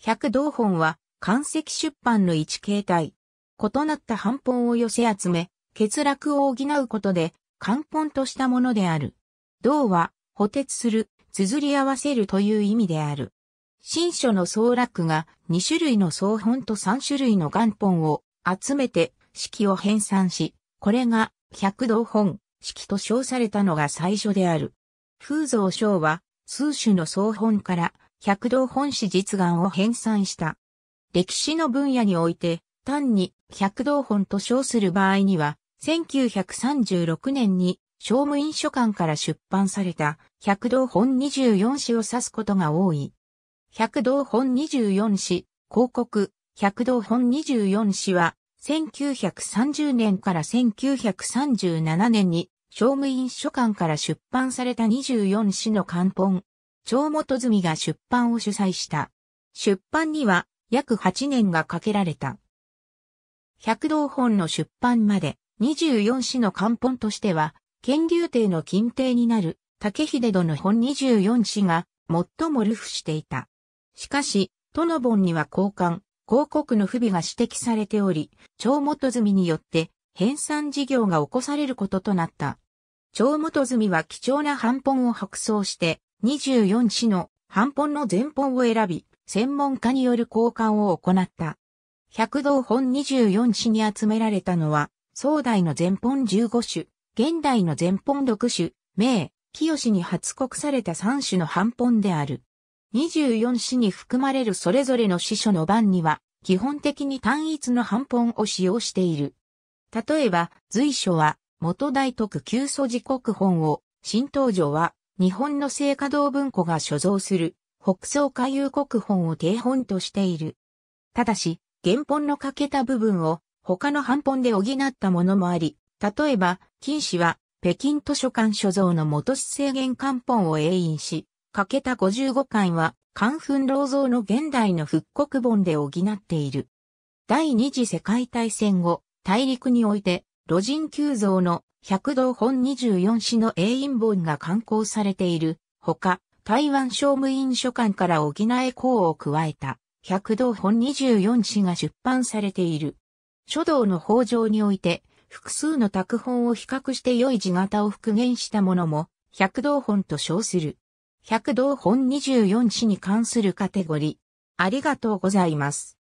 百道本は、関石出版の一形態。異なった版本を寄せ集め、欠落を補うことで、漢本としたものである。道は、補鉄する、綴り合わせるという意味である。新書の総落が2種類の総本と3種類の元本を集めて式を編纂し、これが百道本式と称されたのが最初である。風蔵章は数種の総本から百道本史実願を編纂した。歴史の分野において、単に百道本と称する場合には、1936年に商務印書館から出版された百道本24紙を指すことが多い。百道本24紙、広告、百道本24紙は、1930年から1937年に、商務印書館から出版された24紙の漢本、長本住が出版を主催した。出版には約8年がかけられた。百道本の出版まで24詩の漢本としては、剣竜帝の近帝になる竹秀殿の本24詩が最も流布していた。しかし、都の本には交換、広告の不備が指摘されており、長本積によって編纂事業が起こされることとなった。長本積は貴重な版本を白装して、24紙の半本の前本を選び、専門家による交換を行った。百道本24紙に集められたのは、宋代の前本15種、現代の前本6種、明、清に発刻された3種の半本である。24詩に含まれるそれぞれの詩書の番には、基本的に単一の半本を使用している。例えば、随所は、元大徳旧祖寺国本を、新東場は、日本の聖華堂文庫が所蔵する北総下遊国本を定本としている。ただし、原本の欠けた部分を他の版本で補ったものもあり、例えば、金氏は北京図書館所蔵の元制限官本を永印し、欠けた55巻は、漢墳老像の現代の復刻本で補っている。第二次世界大戦後、大陸において、路人急増の百道本24詩の英印本が刊行されている、ほか、台湾商務院書館から補え項を加えた、百道本24詩が出版されている。書道の法上において、複数の拓本を比較して良い字型を復元したものも、百道本と称する。百道本24詩に関するカテゴリー。ありがとうございます。